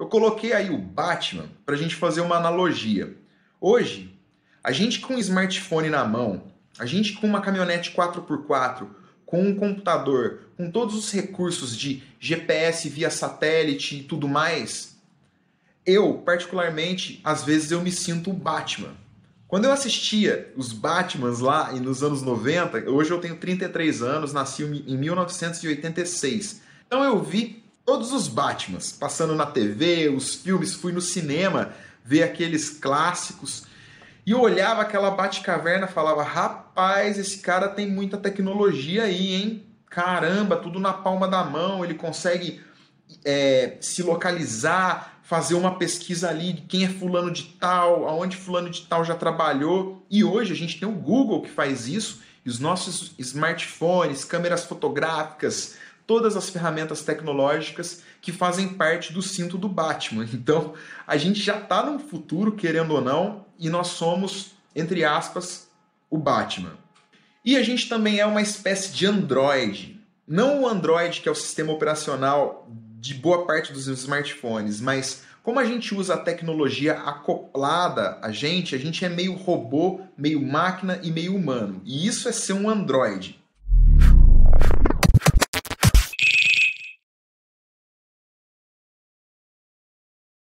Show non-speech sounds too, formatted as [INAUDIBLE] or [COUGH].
Eu coloquei aí o Batman para a gente fazer uma analogia. Hoje, a gente com um smartphone na mão, a gente com uma caminhonete 4x4, com um computador, com todos os recursos de GPS via satélite e tudo mais, eu, particularmente, às vezes eu me sinto o Batman. Quando eu assistia os Batmans lá nos anos 90, hoje eu tenho 33 anos, nasci em 1986. Então eu vi todos os Batmans, passando na TV, os filmes, fui no cinema ver aqueles clássicos e eu olhava aquela Batcaverna e falava: rapaz, esse cara tem muita tecnologia aí, hein? Caramba, tudo na palma da mão, ele consegue é, se localizar, fazer uma pesquisa ali de quem é fulano de tal, aonde fulano de tal já trabalhou. E hoje a gente tem o Google que faz isso, e os nossos smartphones, câmeras fotográficas, todas as ferramentas tecnológicas que fazem parte do cinto do Batman. [LAUGHS] Então, a gente já está num futuro, querendo ou não, e nós somos, entre aspas, o Batman. E a gente também é uma espécie de Android. Não o Android, que é o sistema operacional de boa parte dos smartphones, mas como a gente usa a tecnologia acoplada a gente, a gente é meio robô, meio máquina e meio humano. E isso é ser um Android.